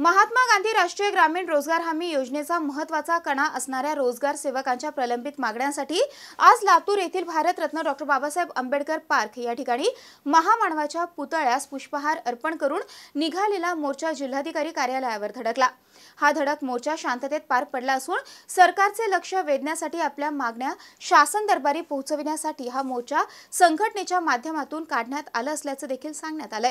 महात्मा गांधी राष्ट्रीय ग्रामीण रोजगार हमी योजनेचा महत्वाचा कणा असणाऱ्या रोजगार सेवकांच्या प्रलंबित मागण्यांसाठी आज लातूर येथील भारतरत्न डॉक्टर बाबासाहेब आंबेडकर पार्क या ठिकाणी महामानवाच्या पुतळ्यास पुष्पहार अर्पण करून निघालेला मोर्चा जिल्हाधिकारी कार्यालयावर धडकला हा धडक मोर्चा शांततेत पार पडला असून सरकारचे लक्ष वेधण्यासाठी आपल्या मागण्या शासन दरबारी पोहोचविण्यासाठी हा मोर्चा संघटनेच्या माध्यमातून काढण्यात आला असल्याचं देखील सांगण्यात आलं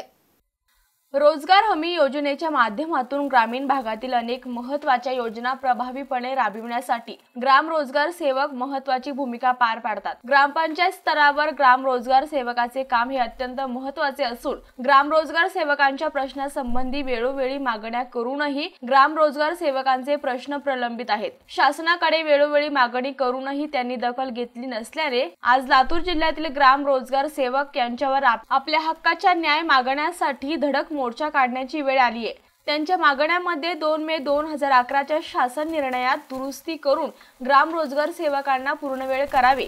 रोजगार हमी योजनेच्या माध्यमातून ग्रामीण भागातील अनेक महत्वाच्या योजना प्रभावीपणे राबविण्यासाठी ग्राम रोजगार सेवक महत्वाची भूमिका पार पाडतात ग्रामपंचायत स्तरावर ग्राम रोजगार सेवकाचे काम हे अत्यंत महत्वाचे असून ग्राम रोजगार सेवकांच्या प्रश्नासंबंधी वेळोवेळी मागण्या करूनही ग्राम रोजगार सेवकांचे प्रश्न प्रलंबित आहेत शासनाकडे वेळोवेळी मागणी करूनही त्यांनी दखल घेतली नसल्याने आज लातूर जिल्ह्यातील ग्राम रोजगार सेवक यांच्यावर आपल्या हक्काच्या न्याय मागण्यासाठी धडक मोर्चा काढण्याची वेळ आली आहे त्यांच्या मागण्यामध्ये दोन मे दोन हजार अकराच्या शासन निर्णयात दुरुस्ती करून ग्राम रोजगार सेवकांना पूर्णवेळ करावे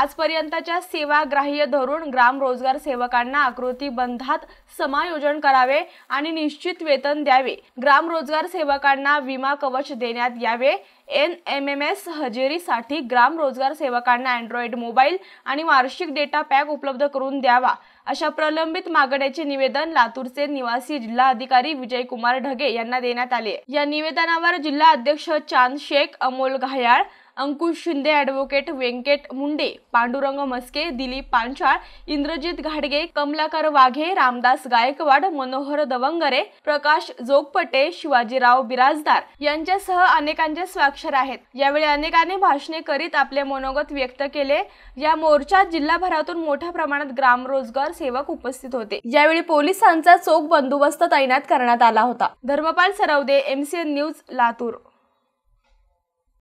आजपर्यंतच्या सेवाग्राह्य धरून ग्राम रोजगार सेवकांना आकृती बंधात समायोजन करावे आणि निश्चित वेतन द्यावे ग्राम रोजगार सेवकांना विमा कवच देण्यात यावे एन एम एम एस हजेरीसाठी ग्राम रोजगार सेवकांना अँड्रॉइड मोबाईल आणि वार्षिक डेटा पॅक उपलब्ध करून द्यावा अशा प्रलंबित मागण्याचे निवेदन लातूरचे निवासी जिल्हा अधिकारी विजयकुमार ढगे यांना देण्यात आले या निवेदनावर जिल्हा अध्यक्ष चांद शेख अमोल घायाळ अंकुश शिंदे ॲडव्होकेट व्यंकट मुंडे पांडुरंग मस्के दिलीप पांचाळ इंद्रजित घाडगे कमलाकर वाघे रामदास गायकवाड मनोहर दवंगरे प्रकाश जोगपटे शिवाजीराव बिराजदार यांच्यासह अनेकांचे स्वाक्षर आहेत यावेळी अनेकांनी भाषणे करीत आपले मनोगत व्यक्त केले या मोर्चात जिल्हाभरातून मोठ्या प्रमाणात ग्रामरोजगार सेवक उपस्थित होते यावेळी पोलिसांचा चोख बंदोबस्त तैनात करण्यात आला होता धर्मपाल सरवदे एमसीएन न्यूज लातूर